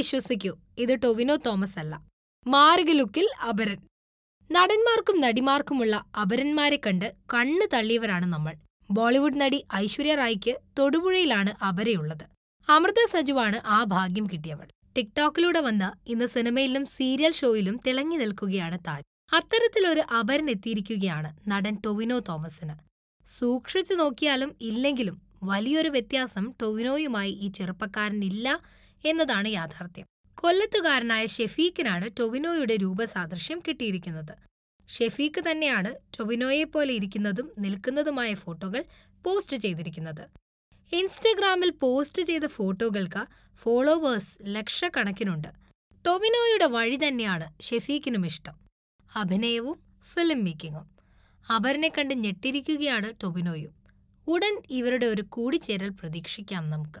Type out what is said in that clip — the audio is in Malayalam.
വിശ്വസിക്കൂ ഇത് ടൊവിനോ തോമസ് അല്ല മാർഗ ലുക്കിൽ അപരൻ നടന്മാർക്കും നടിമാർക്കുമുള്ള അപരന്മാരെ കണ്ട് കണ്ണു തള്ളിയവരാണ് നമ്മൾ ബോളിവുഡ് നടി ഐശ്വര്യ റായ്ക്ക് തൊടുപുഴയിലാണ് അപരയുള്ളത് അമൃത സജുവാണ് ആ ഭാഗ്യം കിട്ടിയവൾ ടിക്ടോക്കിലൂടെ വന്ന ഇന്ന് സിനിമയിലും സീരിയൽ ഷോയിലും തിളങ്ങി നിൽക്കുകയാണ് താൻ അത്തരത്തിലൊരു അപരൻ എത്തിയിരിക്കുകയാണ് നടൻ ടൊവിനോ തോമസിന് സൂക്ഷിച്ചു നോക്കിയാലും ഇല്ലെങ്കിലും വലിയൊരു വ്യത്യാസം ടൊവിനോയുമായി ഈ ചെറുപ്പക്കാരനില്ല എന്നതാണ് യാഥാർത്ഥ്യം കൊല്ലത്തുകാരനായ ഷെഫീഖിനാണ് ടൊവിനോയുടെ രൂപസാദൃശ്യം കിട്ടിയിരിക്കുന്നത് ഷെഫീഖ് തന്നെയാണ് ടൊവിനോയെ പോലെ ഇരിക്കുന്നതും നിൽക്കുന്നതുമായ ഫോട്ടോകൾ പോസ്റ്റ് ചെയ്തിരിക്കുന്നത് ഇൻസ്റ്റഗ്രാമിൽ പോസ്റ്റ് ചെയ്ത ഫോട്ടോകൾക്ക് ഫോളോവേഴ്സ് ലക്ഷക്കണക്കിനുണ്ട് ടൊവിനോയുടെ വഴി തന്നെയാണ് ഷെഫീഖിനും ഇഷ്ടം അഭിനയവും ഫിലിം മേക്കിങ്ങും അവരനെ കണ്ട് ഞെട്ടിരിക്കുകയാണ് ടൊവിനോയും ഉടൻ ഇവരുടെ ഒരു കൂടിച്ചേരൽ പ്രതീക്ഷിക്കാം നമുക്ക്